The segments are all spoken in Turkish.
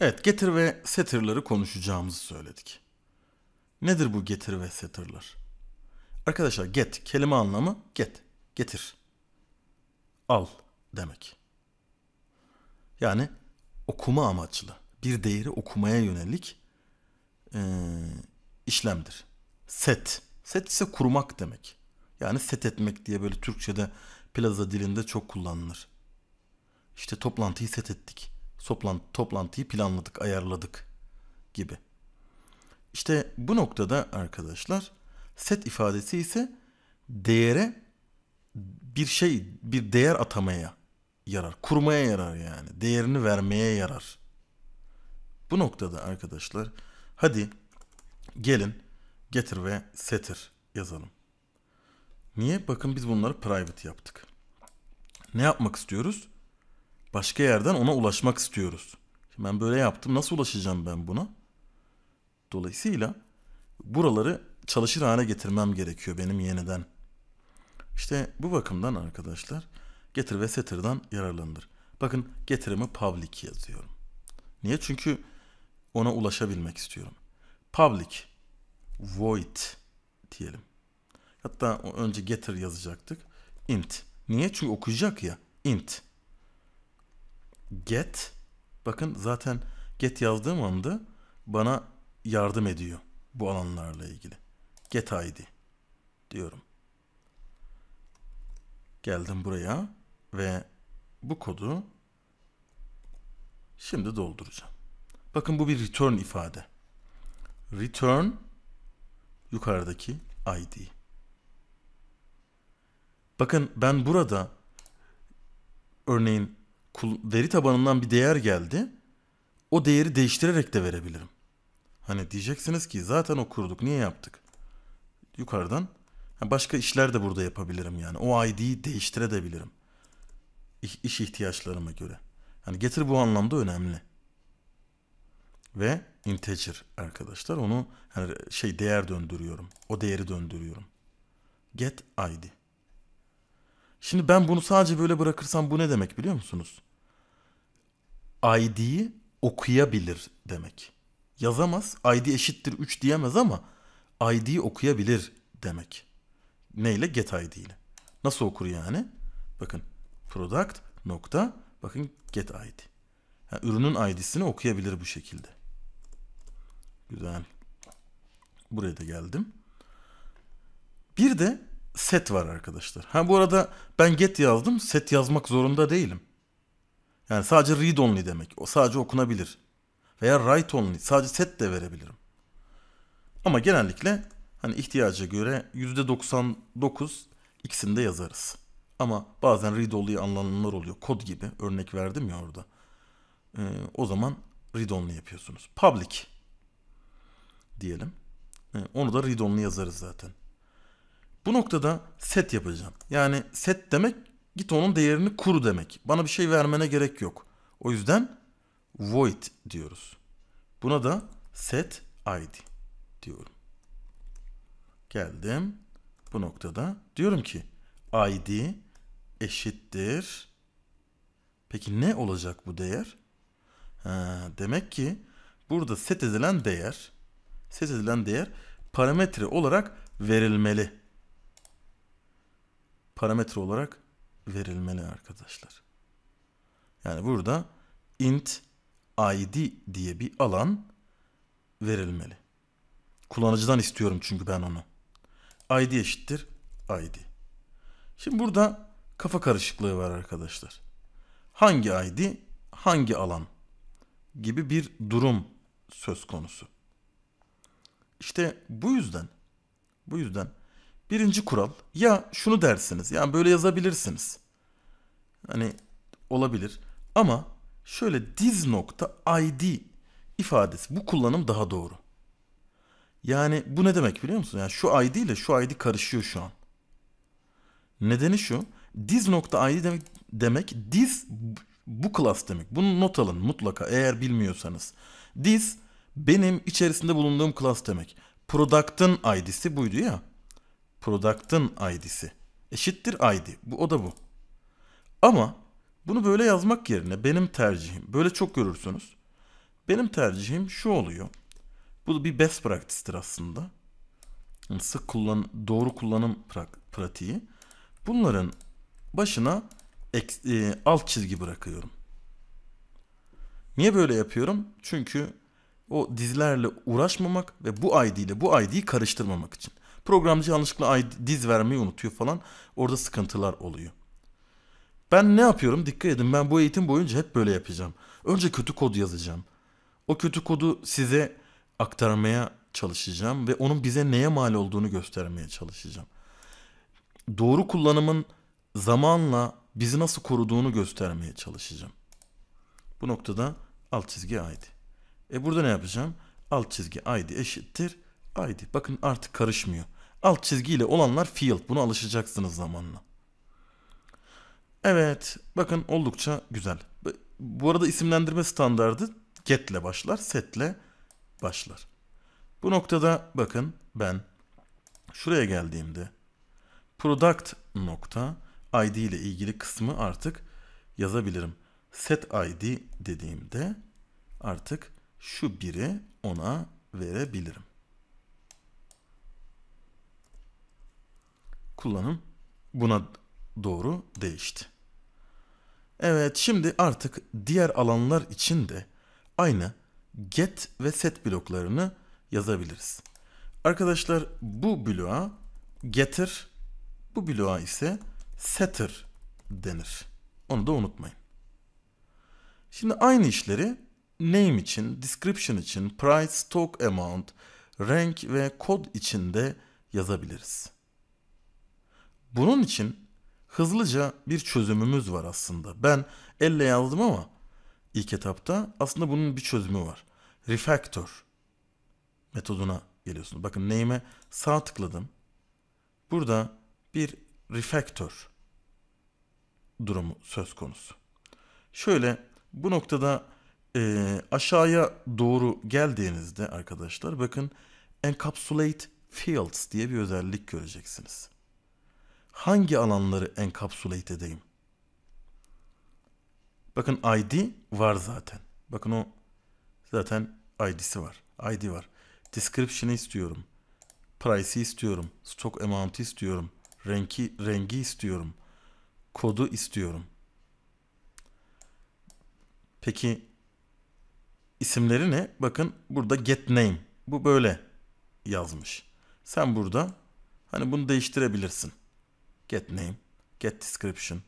Evet getir ve setter'ları konuşacağımızı söyledik. Nedir bu getir ve setter'lar? Arkadaşlar get kelime anlamı get, getir. Al demek. Yani okuma amaçlı bir değeri okumaya yönelik e, işlemdir. Set. Set ise kurmak demek. Yani set etmek diye böyle Türkçe'de plaza dilinde çok kullanılır. İşte toplantıyı set ettik toplantı, toplantıyı planladık, ayarladık gibi. İşte bu noktada arkadaşlar set ifadesi ise değere bir şey, bir değer atamaya yarar. Kurmaya yarar yani. Değerini vermeye yarar. Bu noktada arkadaşlar hadi gelin getir ve setir yazalım. Niye? Bakın biz bunları private yaptık. Ne yapmak istiyoruz? Başka yerden ona ulaşmak istiyoruz. Şimdi ben böyle yaptım. Nasıl ulaşacağım ben buna? Dolayısıyla buraları çalışır hale getirmem gerekiyor benim yeniden. İşte bu bakımdan arkadaşlar getir ve setter'dan yararlanılır. Bakın getirimi public yazıyorum. Niye? Çünkü ona ulaşabilmek istiyorum. Public void diyelim. Hatta önce getir yazacaktık. Int. Niye? Çünkü okuyacak ya. Int get bakın zaten get yazdığım anda bana yardım ediyor bu alanlarla ilgili. Get ID diyorum. Geldim buraya ve bu kodu şimdi dolduracağım. Bakın bu bir return ifade. Return yukarıdaki ID. Bakın ben burada örneğin veri tabanından bir değer geldi. O değeri değiştirerek de verebilirim. Hani diyeceksiniz ki zaten o kurduk niye yaptık? Yukarıdan başka işler de burada yapabilirim yani. O ID'yi değiştirebilirim. İş, iş ihtiyaçlarıma göre. Hani getir bu anlamda önemli. Ve integer arkadaşlar onu yani şey değer döndürüyorum. O değeri döndürüyorum. Get ID. Şimdi ben bunu sadece böyle bırakırsam bu ne demek biliyor musunuz? ID'yi okuyabilir demek. Yazamaz. ID eşittir 3 diyemez ama ID'yi okuyabilir demek. Neyle? Get ID ile. Nasıl okur yani? Bakın product nokta bakın get ID. Yani ürünün ID'sini okuyabilir bu şekilde. Güzel. Buraya da geldim. Bir de set var arkadaşlar. Ha bu arada ben get yazdım. Set yazmak zorunda değilim. Yani sadece read only demek. O sadece okunabilir. Veya write only. Sadece set de verebilirim. Ama genellikle hani ihtiyaca göre %99 ikisinde yazarız. Ama bazen read only anlamlar oluyor. Kod gibi örnek verdim ya orada. Ee, o zaman read only yapıyorsunuz. Public diyelim. Ee, onu da read only yazarız zaten. Bu noktada set yapacağım. Yani set demek Git onun değerini kuru demek. Bana bir şey vermene gerek yok. O yüzden void diyoruz. Buna da set id diyorum. Geldim bu noktada. Diyorum ki id eşittir. Peki ne olacak bu değer? Ha, demek ki burada set edilen değer set edilen değer parametre olarak verilmeli. Parametre olarak verilmeli arkadaşlar. Yani burada int id diye bir alan verilmeli. Kullanıcıdan istiyorum çünkü ben onu. id eşittir id. Şimdi burada kafa karışıklığı var arkadaşlar. Hangi id, hangi alan gibi bir durum söz konusu. İşte bu yüzden bu yüzden Birinci kural ya şunu dersiniz yani böyle yazabilirsiniz. Hani olabilir ama şöyle diz nokta id ifadesi bu kullanım daha doğru. Yani bu ne demek biliyor musun? Yani şu id ile şu id karışıyor şu an. Nedeni şu diz nokta id demek, demek diz bu class demek. Bunu not alın mutlaka eğer bilmiyorsanız. Diz benim içerisinde bulunduğum class demek. Product'ın id'si buydu ya product'ın id'si eşittir id. Bu o da bu. Ama bunu böyle yazmak yerine benim tercihim böyle çok görürsünüz. Benim tercihim şu oluyor. Bu bir best practice'tir aslında. sık kullan doğru kullanım pratiği. Bunların başına e, alt çizgi bırakıyorum. Niye böyle yapıyorum? Çünkü o dizilerle uğraşmamak ve bu ID ile bu ID'yi karıştırmamak için. Programcı yanlışlıkla ay diz vermeyi unutuyor falan. Orada sıkıntılar oluyor. Ben ne yapıyorum? Dikkat edin ben bu eğitim boyunca hep böyle yapacağım. Önce kötü kod yazacağım. O kötü kodu size aktarmaya çalışacağım ve onun bize neye mal olduğunu göstermeye çalışacağım. Doğru kullanımın zamanla bizi nasıl koruduğunu göstermeye çalışacağım. Bu noktada alt çizgi id. E burada ne yapacağım? Alt çizgi id eşittir id. Bakın artık karışmıyor. Alt çizgiyle olanlar field. Buna alışacaksınız zamanla. Evet. Bakın oldukça güzel. Bu arada isimlendirme standardı get'le başlar, set'le başlar. Bu noktada bakın ben şuraya geldiğimde product nokta id ile ilgili kısmı artık yazabilirim. Set id dediğimde artık şu biri ona verebilirim. kullanım buna doğru değişti. Evet şimdi artık diğer alanlar için de aynı get ve set bloklarını yazabiliriz. Arkadaşlar bu bloğa getir, bu bloğa ise setter denir. Onu da unutmayın. Şimdi aynı işleri name için, description için, price, stock amount, rank ve kod için de yazabiliriz. Bunun için hızlıca bir çözümümüz var aslında. Ben elle yazdım ama ilk etapta aslında bunun bir çözümü var. Refactor metoduna geliyorsunuz. Bakın name'e sağ tıkladım. Burada bir refactor durumu söz konusu. Şöyle bu noktada e, aşağıya doğru geldiğinizde arkadaşlar bakın encapsulate fields diye bir özellik göreceksiniz hangi alanları encapsulate edeyim? Bakın ID var zaten. Bakın o zaten ID'si var. ID var. Description'ı istiyorum. Price'i istiyorum. Stock amount'ı istiyorum. Renk'i rengi istiyorum. Kodu istiyorum. Peki isimleri ne? Bakın burada get name. Bu böyle yazmış. Sen burada hani bunu değiştirebilirsin get name, get description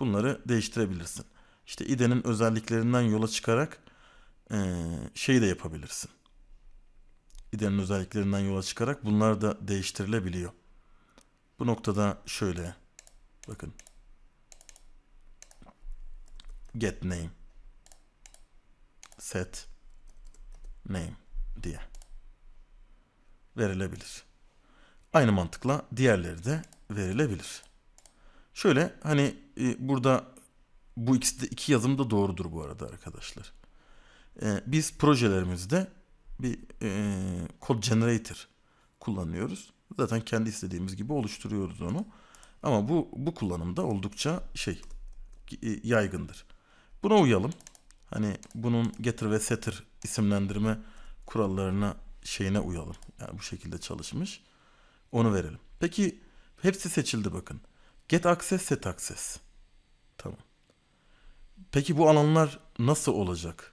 bunları değiştirebilirsin. İşte IDE'nin özelliklerinden yola çıkarak e, şey de yapabilirsin. IDE'nin özelliklerinden yola çıkarak bunlar da değiştirilebiliyor. Bu noktada şöyle bakın get name set name diye verilebilir. Aynı mantıkla diğerleri de verilebilir. Şöyle hani e, burada bu ikisi de iki yazım da doğrudur bu arada arkadaşlar. E, biz projelerimizde bir e, kod generator kullanıyoruz. Zaten kendi istediğimiz gibi oluşturuyoruz onu. Ama bu bu kullanımda oldukça şey e, yaygındır. Buna uyalım. Hani bunun getir ve setir isimlendirme kurallarına şeyine uyalım. Yani bu şekilde çalışmış. Onu verelim. Peki Hepsi seçildi bakın. Get access, set access. Tamam. Peki bu alanlar nasıl olacak?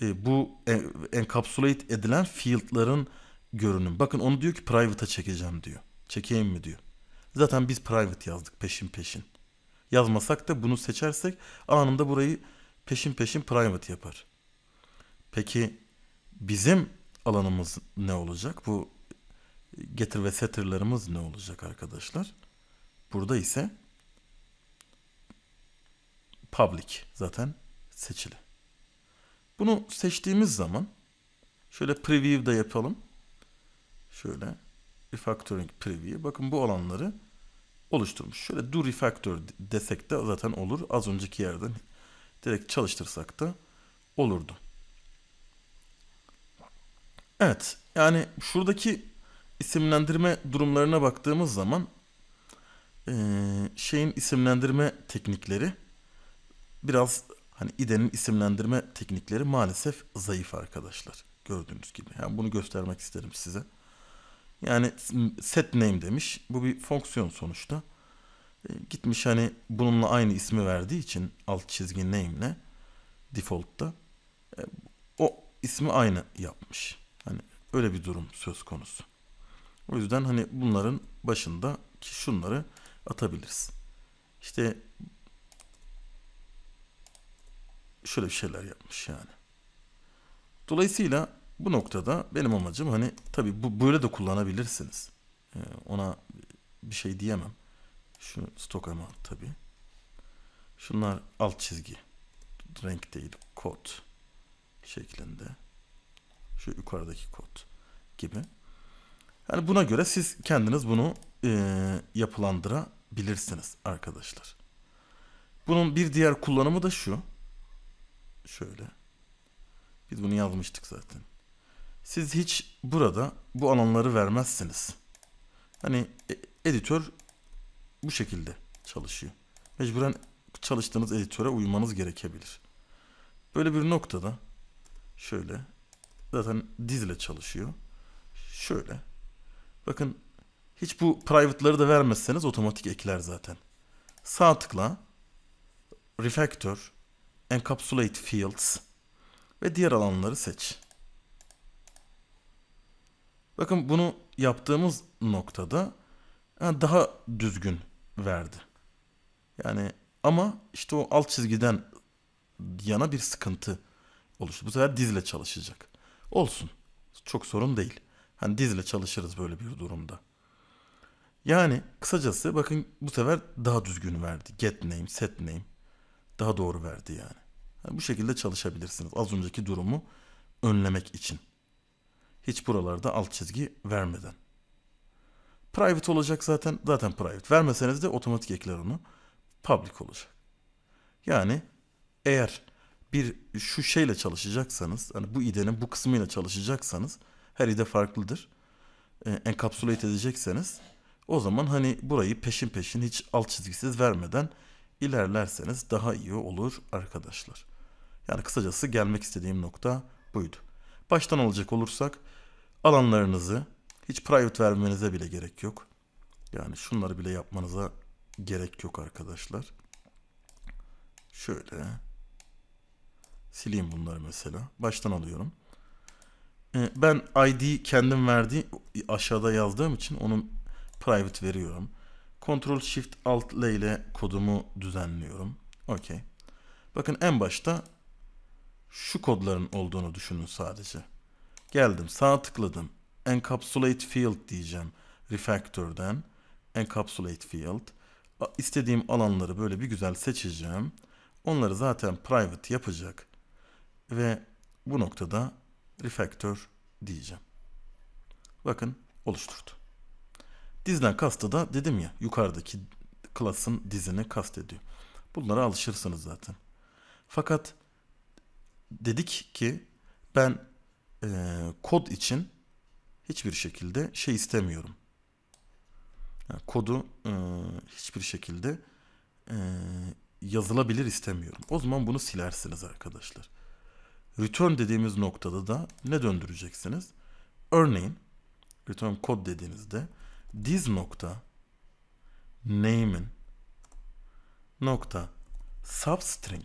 E, bu e, encapsulate edilen field'ların görünüm. Bakın onu diyor ki private'a çekeceğim diyor. Çekeyim mi diyor. Zaten biz private yazdık peşin peşin. Yazmasak da bunu seçersek anında burayı peşin peşin private yapar. Peki bizim alanımız ne olacak? Bu getir ve setter'larımız ne olacak arkadaşlar? Burada ise public zaten seçili. Bunu seçtiğimiz zaman şöyle preview da yapalım. Şöyle refactoring preview. Bakın bu alanları oluşturmuş. Şöyle do refactor desek de zaten olur. Az önceki yerden direkt çalıştırsak da olurdu. Evet yani şuradaki isimlendirme durumlarına baktığımız zaman e, şeyin isimlendirme teknikleri biraz hani idenin isimlendirme teknikleri maalesef zayıf arkadaşlar. Gördüğünüz gibi. Yani bunu göstermek isterim size. Yani set name demiş. Bu bir fonksiyon sonuçta. E, gitmiş hani bununla aynı ismi verdiği için alt çizgi name'le default'ta e, o ismi aynı yapmış. Hani öyle bir durum söz konusu. O yüzden hani bunların başında ki şunları atabiliriz. İşte şöyle bir şeyler yapmış yani. Dolayısıyla bu noktada benim amacım hani tabi bu böyle de kullanabilirsiniz. Ee, ona bir şey diyemem. Şu stok ama tabi. Şunlar alt çizgi. Renk değil kod şeklinde. Şu yukarıdaki kod gibi. Yani buna göre siz kendiniz bunu e, yapılandırabilirsiniz arkadaşlar. Bunun bir diğer kullanımı da şu. Şöyle. Biz bunu yazmıştık zaten. Siz hiç burada bu alanları vermezsiniz. Hani e, editör bu şekilde çalışıyor. Mecburen çalıştığınız editöre uymanız gerekebilir. Böyle bir noktada şöyle zaten dizle çalışıyor. Şöyle Bakın hiç bu private'ları da vermezseniz otomatik ekler zaten. Sağ tıkla Refactor Encapsulate Fields ve diğer alanları seç. Bakın bunu yaptığımız noktada daha düzgün verdi. Yani ama işte o alt çizgiden yana bir sıkıntı oluştu. Bu sefer dizle çalışacak. Olsun. Çok sorun değil. Hani dizle çalışırız böyle bir durumda. Yani kısacası bakın bu sefer daha düzgün verdi. Get name, set name daha doğru verdi yani. yani bu şekilde çalışabilirsiniz. Az önceki durumu önlemek için. Hiç buralarda alt çizgi vermeden. Private olacak zaten. Zaten private. Vermeseniz de otomatik ekler onu. Public olacak. Yani eğer bir şu şeyle çalışacaksanız, hani bu idenin bu kısmıyla çalışacaksanız her ide farklıdır. E, encapsulate edecekseniz o zaman hani burayı peşin peşin hiç alt çizgisiz vermeden ilerlerseniz daha iyi olur arkadaşlar. Yani kısacası gelmek istediğim nokta buydu. Baştan alacak olursak alanlarınızı hiç private vermenize bile gerek yok. Yani şunları bile yapmanıza gerek yok arkadaşlar. Şöyle sileyim bunları mesela. Baştan alıyorum. Ee, ben ID kendim verdiği aşağıda yazdığım için onun private veriyorum. Ctrl Shift Alt L ile kodumu düzenliyorum. Okey. Bakın en başta şu kodların olduğunu düşünün sadece. Geldim sağ tıkladım. Encapsulate Field diyeceğim. Refactor'dan. Encapsulate Field. İstediğim alanları böyle bir güzel seçeceğim. Onları zaten private yapacak. Ve bu noktada Refactor diyeceğim. Bakın oluşturdu. Dizden kastı da dedim ya yukarıdaki klasın dizini kastediyor. Bunlara alışırsınız zaten. Fakat dedik ki ben e, kod için hiçbir şekilde şey istemiyorum. Yani kodu e, hiçbir şekilde e, yazılabilir istemiyorum. O zaman bunu silersiniz arkadaşlar return dediğimiz noktada da ne döndüreceksiniz? Örneğin return kod dediğinizde this nokta name'in nokta substring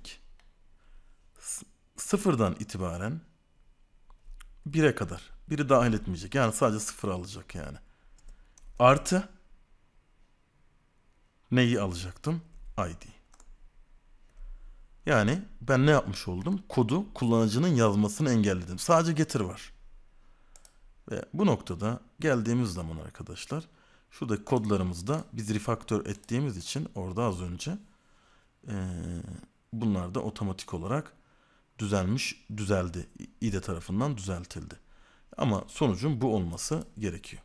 sıfırdan itibaren 1'e kadar. Biri dahil etmeyecek. Yani sadece sıfır alacak yani. Artı neyi alacaktım? ID. Yani ben ne yapmış oldum? Kodu kullanıcının yazmasını engelledim. Sadece getir var. Ve bu noktada geldiğimiz zaman arkadaşlar şuradaki kodlarımızda biz refaktör ettiğimiz için orada az önce e, bunlar da otomatik olarak düzelmiş, düzeldi. IDE tarafından düzeltildi. Ama sonucun bu olması gerekiyor.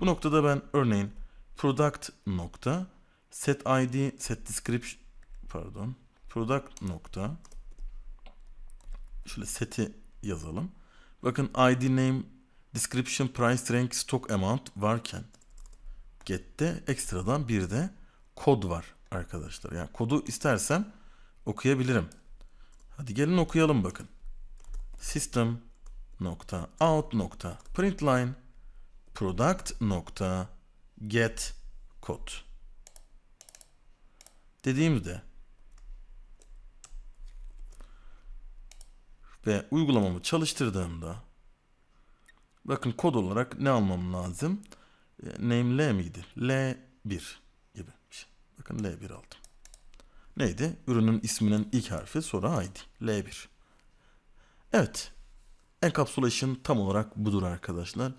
Bu noktada ben örneğin product nokta set id set description pardon product nokta şöyle seti yazalım. Bakın id name description price rank stock amount varken get'te ekstradan bir de kod var arkadaşlar. Yani kodu istersem okuyabilirim. Hadi gelin okuyalım bakın. System nokta out nokta println product nokta get kod dediğimde ve uygulamamı çalıştırdığımda bakın kod olarak ne almam lazım? E, name L miydi? L1 gibi şey. Bakın L1 aldım. Neydi? Ürünün isminin ilk harfi sonra ID. L1. Evet. Encapsulation tam olarak budur arkadaşlar.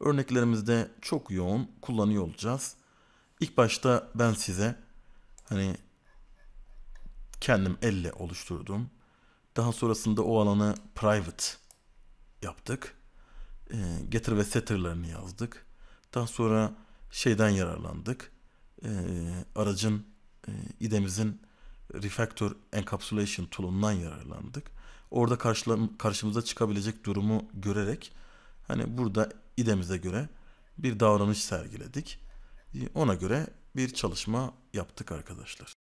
Örneklerimizde çok yoğun kullanıyor olacağız. İlk başta ben size hani kendim elle oluşturdum daha sonrasında o alana private yaptık. E, getir ve setter'larını yazdık. Daha sonra şeyden yararlandık. E, aracın e, idemizin refactor encapsulation tool'undan yararlandık. Orada karşıla, karşımıza çıkabilecek durumu görerek hani burada idemize göre bir davranış sergiledik. Ee, ona göre bir çalışma yaptık arkadaşlar.